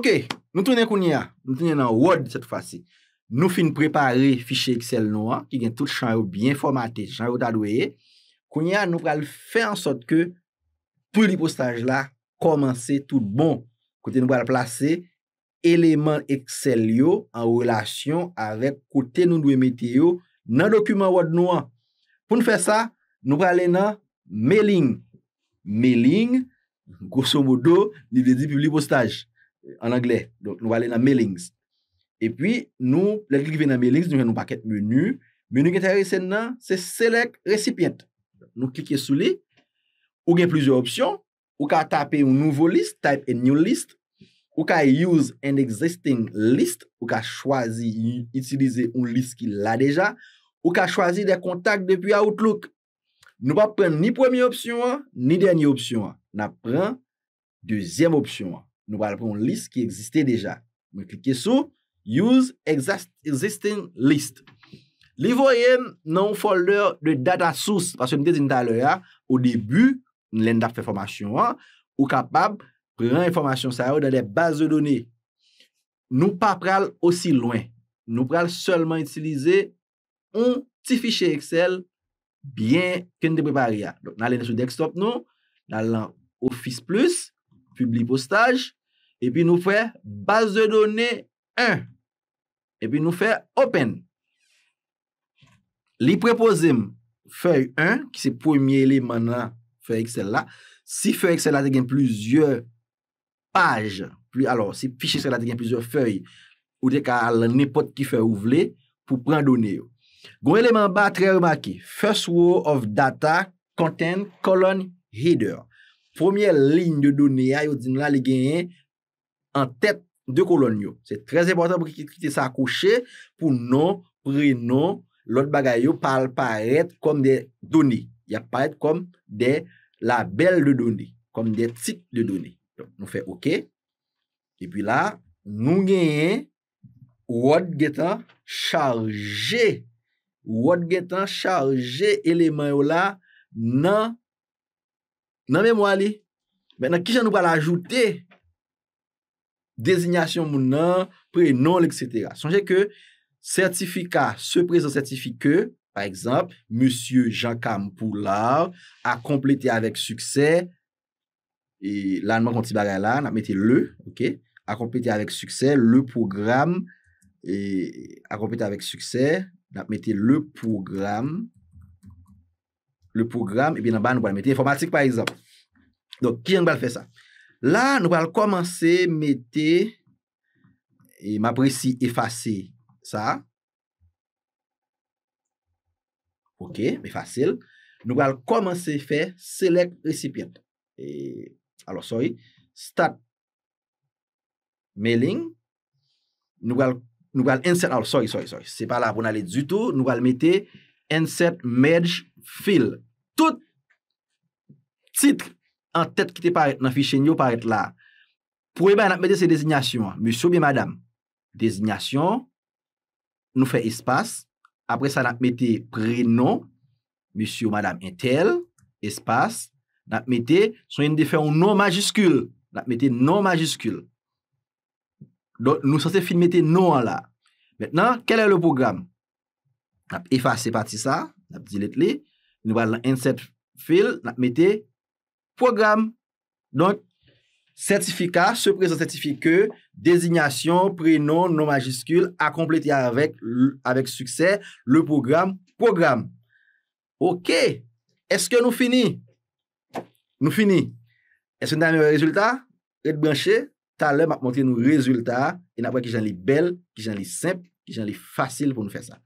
Ok, nou tounen kouni a, nou tounen nan Word set fasi. Nou fin prepare fichye Excel nou an, ki gen tout chanye ou bien formaté, chanye ou dadweye. Kouni a, nou pral fè an sot ke pou li postaj la komanse tout bon. Kote nou pral plase eleman Excel yo an relasyon avèk kote nou dwe metye yo nan dokumen Word nou an. Poun fè sa, nou pral lè nan mailing. Mailing, grosso modo, li vèzi pou li postaj. An angle, nou wale nan mailings. E pwi nou, lèk klik ven nan mailings, nou gen nou paket menou. Menou gen te resen nan, se selek resipyent. Nou klikye sou li, ou gen plizye opsyon. Ou ka tape un nouvo list, type a new list. Ou ka use an existing list. Ou ka chwazi, itilize un list ki la deja. Ou ka chwazi de kontak depi Outlook. Nou pa pren ni premi opsyon, ni denye opsyon. Na pren, dezyem opsyon an. Nou pa alpron list ki egziste deja. Mwen klike sou, use existing list. Li voyen nan ou folder de data source, pasyonite zin talo ya, ou debu, nan lenda fè formasyon an, ou kapab pran informasyon sa ou da de base de donye. Nou pa pral osi lwen. Nou pral solman itilize ou ti fichè Excel byen kwen te prepari ya. Nan lenda sou desktop nou, nan lan Office+, publipostaj, epi nou fè base de donè 1, epi nou fè open. Li preposèm fèy 1, ki se pwemye li manan fèy Excel la, si fèy Excel la te gen plizye page, pli alò, si fichè se la te gen plizye fèy, ou te ka al nipot ki fè ou vle, pou pran donè yo. Goun eleman ba, tre remaki, First row of data contain colon header. Pwemye lin yo donè ya, yo din la li genye, An tet de kolon yo. Se trez importan pou ki ki te sa akouche. Pou nou pre nou. Lout bagay yo pal paret kom de doni. Ya paret kom de label de doni. Kom de tit de doni. Nou fe ok. E pi la nou genyen. Wot getan charje. Wot getan charje eleman yo la. Nan. Nan memwa li. Ben nan kishan nou pal ajoute. E. Designasyon moun nan, prenon lèk setera. Sanjè ke, sertifika, seprezo sertifike, par ekzamp, Monsie Jean-Campoulard a kompletè avèk suksè, e lanman konti bagay lan, nap metè le, ok, a kompletè avèk suksè, le program, e a kompletè avèk suksè, nap metè le program, le program, e bin nan ban nou ban, metè informatik par ekzamp. Don, ki an ban fè sa? La nou val komanse mette e m apresi efase sa. Ok, efase. Nou val komanse fe selek resipyat. Alors soy, start mailing. Nou val insert, sorry, sorry, sorry, se pa la bon ale dutou. Nou val mette insert, merge, fill. Tout titre. an tèt ki te paret nan fichènyo paret la. Pou e bay nan ap mette se dezignasyon, moussou biye madame. Dezignasyon, nou fè espas, apre sa nan ap mette prenon, moussou madame entel, espas, nan ap mette, son yon defè ou non majiskul, nan ap mette non majiskul. Don nou sase fil mette non la. Mètnen, kel è le program? Nan ap efase pati sa, nan ap zilet li, nou wè lan inset fil, nan ap mette espasyon, Programme. Donk, sertifika, seprezant sertifike, designasyon, prenon, nomajiskul, akompleti avèk, avèk suksè, le programme, programme. Ok, eske nou fini? Nou fini? Eske nan mè mè rezultat? Red branchè? Talè m ap monti nou rezultat, en ap wè ki jan li bel, ki jan li semp, ki jan li fasil pou nou fè sa.